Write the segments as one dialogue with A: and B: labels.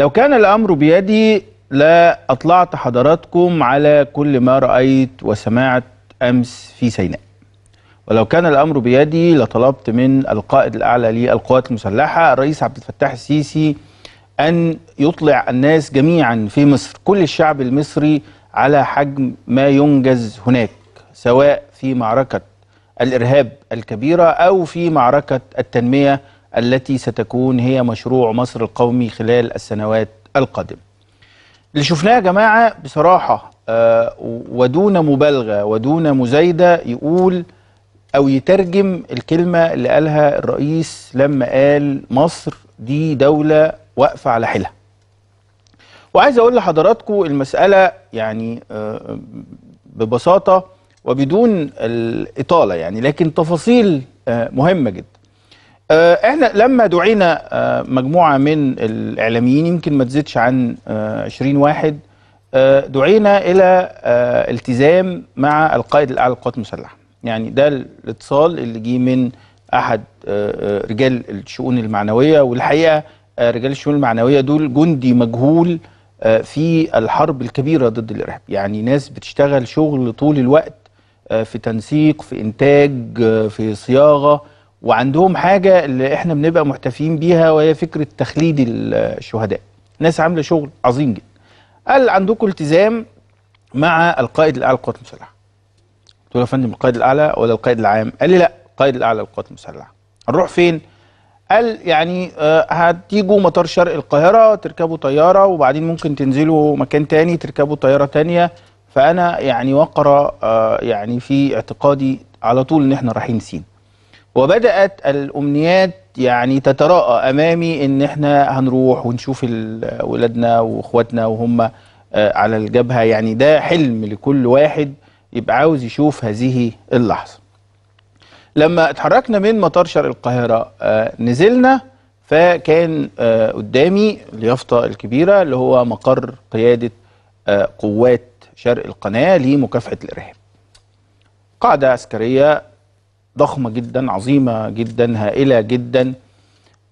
A: لو كان الأمر بيدي لا أطلعت حضراتكم على كل ما رأيت وسمعت أمس في سيناء ولو كان الأمر بيدي لطلبت من القائد الأعلى للقوات المسلحة الرئيس عبد الفتاح السيسي أن يطلع الناس جميعا في مصر كل الشعب المصري على حجم ما ينجز هناك سواء في معركة الإرهاب الكبيرة أو في معركة التنمية التي ستكون هي مشروع مصر القومي خلال السنوات القادمة اللي شفناه يا جماعة بصراحة آه، ودون مبالغة ودون مزايدة يقول أو يترجم الكلمة اللي قالها الرئيس لما قال مصر دي دولة واقفة على حيلها وعايز أقول لحضراتكم المسألة يعني آه، ببساطة وبدون الإطالة يعني لكن تفاصيل آه، مهمة جدا آه، احنا لما دعينا آه، مجموعه من الاعلاميين يمكن ما تزيدش عن 20 آه، واحد دعينا الى التزام مع القائد الاعلى للقوات المسلحه يعني ده الاتصال اللي جه من احد رجال الشؤون المعنويه والحقيقه رجال الشؤون المعنويه دول جندي مجهول في الحرب الكبيره ضد الارهاب يعني ناس بتشتغل شغل طول الوقت في تنسيق في انتاج في صياغه وعندهم حاجه اللي احنا بنبقى محتفين بيها وهي فكره تخليد الشهداء ناس عامله شغل عظيم جدا قال عندكم التزام مع القائد الاعلى للقوات المسلحه قلت له يا فندم القائد الاعلى ولا القائد العام قال لي لا القائد الاعلى للقوات المسلحه هنروح فين قال يعني آه، هتيجوا مطار شرق القاهره تركبوا طياره وبعدين ممكن تنزلوا مكان تاني تركبوا طياره تانيه فانا يعني وقرة آه، يعني في اعتقادي على طول ان احنا رايحين سين وبدات الامنيات يعني تتراءى امامي ان احنا هنروح ونشوف ولادنا واخواتنا وهم آه، على الجبهه يعني ده حلم لكل واحد يبقى عاوز يشوف هذه اللحظه لما اتحركنا من مطار شرق القاهره آه، نزلنا فكان آه، قدامي اليافطه الكبيره اللي هو مقر قياده قوات شرق القناه لمكافحه الارهاب قاعده عسكريه ضخمه جدا عظيمه جدا هائله جدا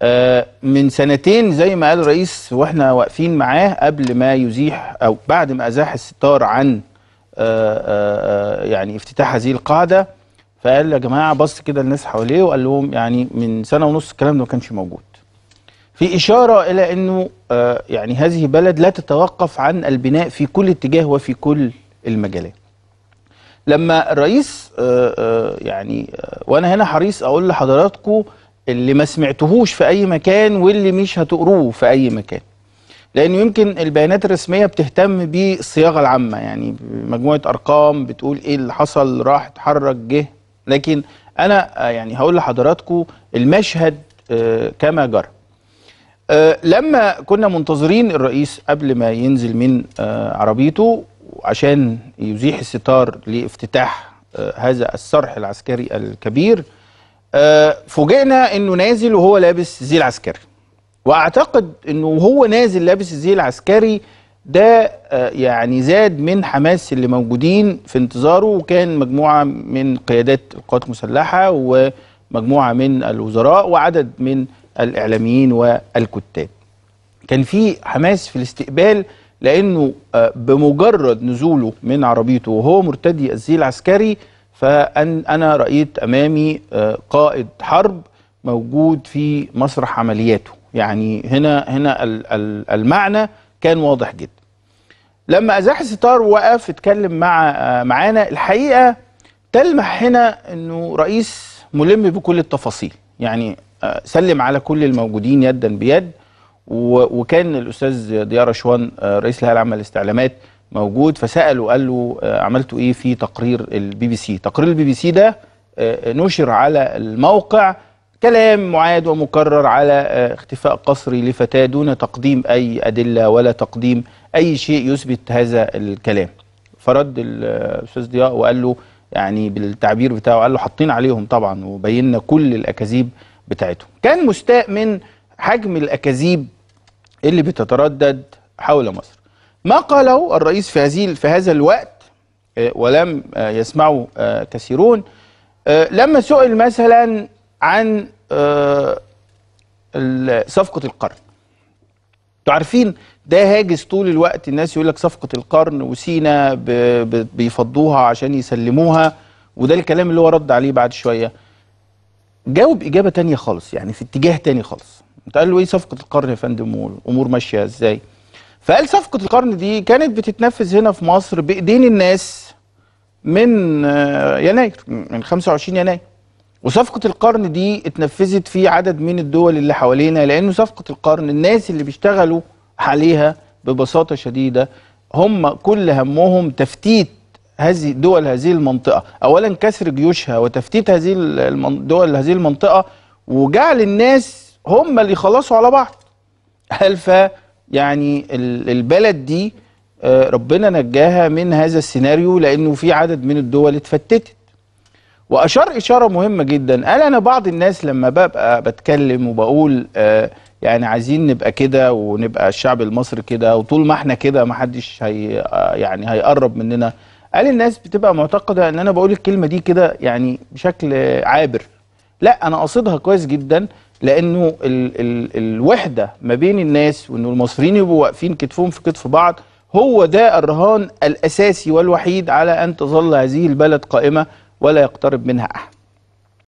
A: آه، من سنتين زي ما قال الرئيس واحنا واقفين معاه قبل ما يزيح او بعد ما ازاح الستار عن آه، آه، يعني افتتاح هذه القاعده فقال يا جماعه بص كده الناس حواليه وقال لهم يعني من سنه ونص الكلام ده ما كانش موجود. في اشاره الى انه يعني هذه بلد لا تتوقف عن البناء في كل اتجاه وفي كل المجالات. لما الرئيس آه، آه، يعني آه، وانا هنا حريص اقول لحضراتكم اللي ما سمعتهوش في اي مكان واللي مش هتقروه في اي مكان لانه يمكن البيانات الرسميه بتهتم بالصياغه العامه يعني مجموعه ارقام بتقول ايه اللي حصل راح اتحرك جه لكن انا يعني هقول لحضراتكم المشهد كما جرى لما كنا منتظرين الرئيس قبل ما ينزل من عربيته وعشان يزيح الستار لافتتاح آه، هذا الصرح العسكري الكبير آه، فوجئنا انه نازل وهو لابس زي العسكري واعتقد انه وهو نازل لابس الزي العسكري ده آه، يعني زاد من حماس اللي موجودين في انتظاره وكان مجموعه من قيادات القوات المسلحه ومجموعه من الوزراء وعدد من الاعلاميين والكتاب كان في حماس في الاستقبال لانه آه، بمجرد نزوله من عربيته وهو مرتدي الزي العسكري فان انا رايت امامي آه، قائد حرب موجود في مسرح عملياته يعني هنا هنا المعنى كان واضح جدا لما ازاح الستار وقف اتكلم مع آه، معانا الحقيقه تلمح هنا انه رئيس ملم بكل التفاصيل يعني سلم على كل الموجودين يدا بيد وكان الاستاذ ضياء رشوان آه، رئيس الهيئه العامه للاستعلامات موجود فساله قال له آه، عملتوا ايه في تقرير البي بي سي تقرير البي بي سي ده آه، نشر على الموقع كلام معاد ومكرر على اختفاء قصري لفتاه دون تقديم اي ادله ولا تقديم اي شيء يثبت هذا الكلام فرد الاستاذ ضياء وقال له يعني بالتعبير بتاعه قال له حاطين عليهم طبعا وبينا كل الاكاذيب بتاعتهم كان مستاء من حجم الاكاذيب اللي بتتردد حول مصر ما قاله الرئيس في هذه في هذا الوقت آه، ولم آه، يسمعه آه، كثيرون لما سئل مثلا عن صفقة القرن تعرفين ده هاجس طول الوقت الناس يقول لك صفقة القرن وسينا بيفضوها عشان يسلموها وده الكلام اللي هو رد عليه بعد شوية جاوب إجابة تانية خالص يعني في اتجاه تاني خالص قال له ايه صفقه القرن يا فندم والامور ماشيه ازاي فقال صفقه القرن دي كانت بتتنفذ هنا في مصر بايدين الناس من آه، يناير من 25 يناير وصفقه القرن دي اتنفذت في عدد من الدول اللي حوالينا لانه صفقه القرن الناس اللي بيشتغلوا عليها ببساطه شديده هم كل همهم تفتيت هذه دول هذه المنطقه اولا كسر جيوشها وتفتيت هذه دول هذه المنطقه وجعل الناس هم اللي يخلصوا على بعض هل ف يعني البلد دي آه، ربنا نجاها من هذا السيناريو لانه في عدد من الدول اتفتتت واشار اشاره مهمه جدا قال انا بعض الناس لما ببقى بتكلم وبقول آه، يعني عايزين نبقى كده ونبقى الشعب المصري كده وطول ما احنا كده ما حدش هي يعني هيقرب مننا قال الناس بتبقى معتقده ان انا بقول الكلمه دي كده يعني بشكل عابر لا انا قصدها كويس جدا لانه ال ال الوحده ما بين الناس وان المصريين يبقوا واقفين كتفهم في كتف بعض هو ده الرهان الاساسي والوحيد على ان تظل هذه البلد قائمه ولا يقترب منها احد